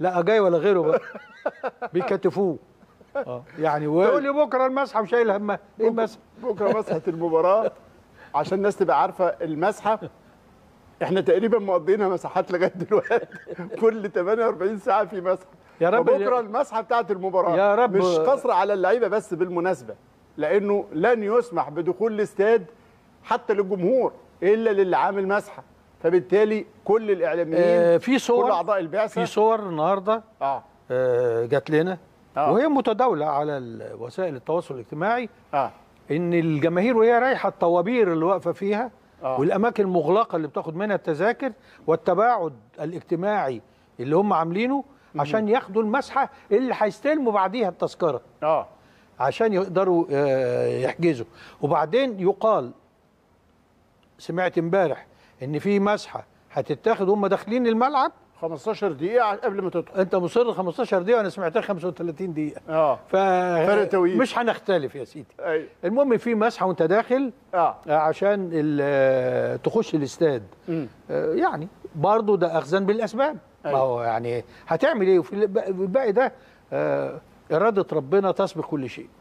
لا جاي ولا غيره بقى بيكتفوه اه يعني تقول لي بكره المسحه وشايل همها ايه المسحه؟ بكره مسحه المباراه عشان الناس تبقى عارفه المسحه احنا تقريبا مقضينا مساحات لغايه دلوقتي كل 48 ساعه في مسحه يا رب بكره المسحه بتاعه المباراه يا رب مش قصر على اللعيبه بس بالمناسبه لانه لن يسمح بدخول الاستاد حتى للجمهور الا للي عامل مسحه فبالتالي كل الاعلاميين آه في صور كل اعضاء البعثه في صور النهارده اه, آه جات لنا آه. وهي متداوله على وسائل التواصل الاجتماعي آه. ان الجماهير وهي رايحه الطوابير اللي واقفه فيها آه. والاماكن المغلقه اللي بتاخد منها التذاكر والتباعد الاجتماعي اللي هم عاملينه عشان ياخدوا المسحه اللي هيستلموا بعديها التذكره اه عشان يقدروا آه، يحجزوا وبعدين يقال سمعت امبارح ان في مسحه هتتاخد هم داخلين الملعب 15 دقيقة قبل ما تدخل انت مصر 15 دقيقة وانا سمعتها 35 دقيقة اه ف... فرق توقيت مش هنختلف يا سيدي أيوة. المهم في مسحة وانت داخل اه, آه، عشان ال... آه، تخش الاستاد آه يعني برضه ده اخزان بالاسباب أيوة. ما هو يعني هتعمل ايه وفي الباقي ده آه اراده ربنا تسبق كل شيء